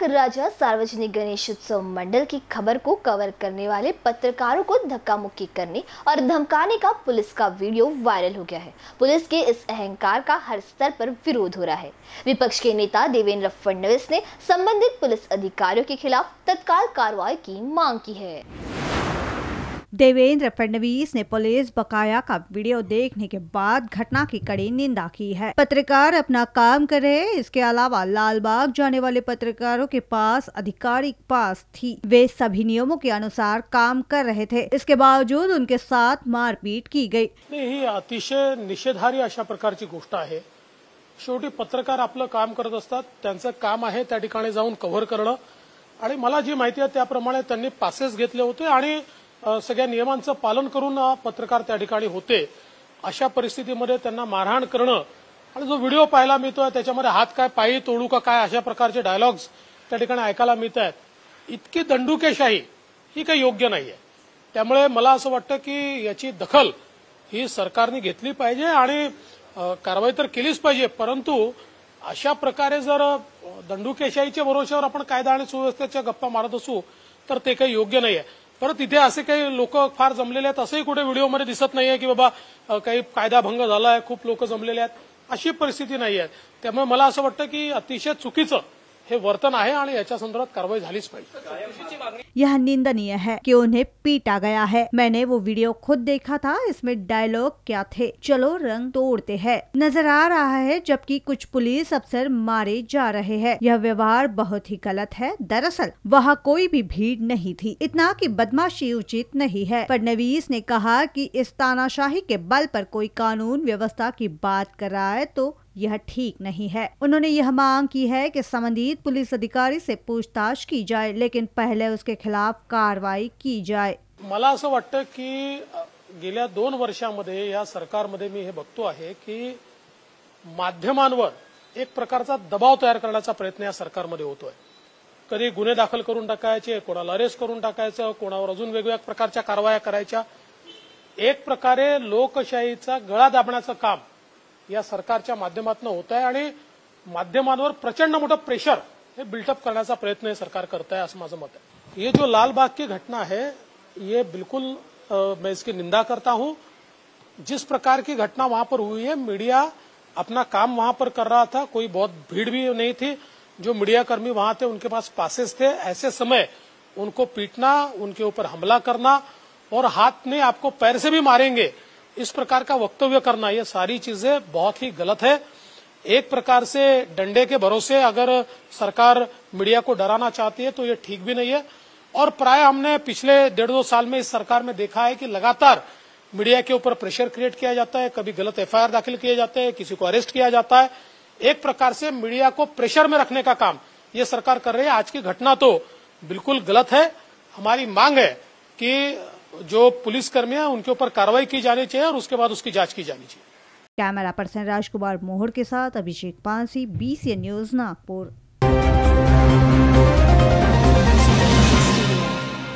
कर्नाटक राजा सार्वजनिक गणेश उत्सव मंडल की खबर को कवर करने वाले पत्रकारों को धक्का मुक्की करने और धमकाने का पुलिस का वीडियो वायरल हो गया है पुलिस के इस अहंकार का हर स्तर पर विरोध हो रहा है विपक्ष के नेता देवेंद्र फडणवीस ने संबंधित पुलिस अधिकारियों के खिलाफ तत्काल कार्रवाई की मांग की है देवेंद्र फडणवीस ने पुलिस बकाया का वीडियो देखने के बाद घटना की कड़ी निंदा की है पत्रकार अपना काम कर रहे इसके अलावा लालबाग जाने वाले पत्रकारों के पास आधिकारिक पास थी वे सभी नियमों के अनुसार काम कर रहे थे इसके बावजूद उनके साथ मारपीट की गयी ही अतिशय निषेधारी अशा प्रकार की गोष्ट है शेवटी पत्रकार अपल काम करते काम है जाऊन कवर करण मला जी महती है त्याप्रमाणे पासेस घते होते सगळ्या नियमांचं पालन करून पत्रकार त्या ठिकाणी होते अशा परिस्थितीमध्ये त्यांना मारहाण करणं आणि जो व्हिडिओ पाहायला मिळतोय त्याच्यामध्ये हात काय पायी तोडू का काय अशा प्रकारचे डायलॉग्स त्या ठिकाणी ऐकायला मिळत आहेत इतकी दंडुकेशाही ही काही योग्य नाहीये त्यामुळे मला असं वाटतं की याची दखल ही सरकारने घेतली पाहिजे आणि कारवाई तर केलीच पाहिजे परंतु अशा प्रकारे जर दंडुकेशाहीच्या भरोशावर आपण कायदा आणि सुव्यवस्थेच्या गप्पा मारत असू तर ते काही योग्य नाही आहे परत तिथे असे काही लोक फार जमलेले आहेत असंही कुठे व्हिडिओमध्ये दिसत नाहीये की बाबा काही कायदाभंग आहे खूप लोक जमलेले आहेत अशी परिस्थिती नाही आहे त्यामुळे मला असं वाटतं की अतिशय चुकीचं हे वर्तन आहे आणि याच्या संदर्भात कारवाई झालीच पाहिजे यह निंदनीय है कि उन्हें पीटा गया है मैंने वो वीडियो खुद देखा था इसमें डायलॉग क्या थे चलो रंग तोड़ते हैं नजर आ रहा है जबकि कुछ पुलिस अफसर मारे जा रहे हैं यह व्यवहार बहुत ही गलत है दरअसल वहाँ कोई भी भीड़ नहीं थी इतना कि बदमाशी उचित नहीं है फडनवीस ने कहा कि इस तानाशाही के बल पर कोई कानून व्यवस्था की बात कर रहा है तो यह ठीक नहीं है उन्होंने यह मांग की है कि संबंधित पुलिस अधिकारी से पूछताछ की जाए लेकिन पहले उसके खिलाफ कार्रवाई की जाए मला की गेल्या दोन मधे या सरकारमध्ये मी हे बघतो आहे की माध्यमांवर एक प्रकारचा दबाव तयार करण्याचा प्रयत्न या सरकारमध्ये होतोय कधी गुन्हे दाखल करून टाकायचे कोणाला अरेस्ट करून टाकायचं कोणावर अजून वेगवेगळ्या प्रकारच्या कारवाया करायच्या एक प्रकारे लोकशाहीचा गळा दाबण्याचं काम या सरकार होता है मध्यम प्रचंड मोट प्रेशर बिल्टअअप बिल्टअप करण्याचा प्रयत्न सरकार करता है मत है ये जो लाल बाग की घटना है ये बिल्कुल आ, मैं इसकी निंदा करता हूं जिस प्रकार की घटना वहां पर हुई है मीडिया अपना काम वहां पर कर रहा था कोई बहुत भीड़ भी नहीं थी जो मीडिया कर्मी वहां थे उनके पास पासेस थे ऐसे समय उनको पीटना उनके ऊपर हमला करना और हाथ में आपको पैर से भी मारेंगे इस प्रकार का वक्तव्य करना ये सारी चीजें बहुत ही गलत है एक प्रकार से डंडे के भरोसे अगर सरकार मीडिया को डराना चाहती है तो ये ठीक भी नहीं है और प्राय हमने पिछले डेढ़ दो साल में इस सरकार में देखा है कि लगातार मीडिया के ऊपर प्रेशर क्रिएट किया जाता है कभी गलत एफआईआर दाखिल किए जाते हैं किसी को अरेस्ट किया जाता है एक प्रकार से मीडिया को प्रेशर में रखने का काम ये सरकार कर रही है आज की घटना तो बिल्कुल गलत है हमारी मांग है कि जो कर्मी है उनके ऊपर कार्रवाई की जानी चाहिए और उसके बाद उसकी जाँच की जानी चाहिए कैमरा पर्सन राजकुमार मोहर के साथ अभिषेक पांसी बी न्यूज नागपुर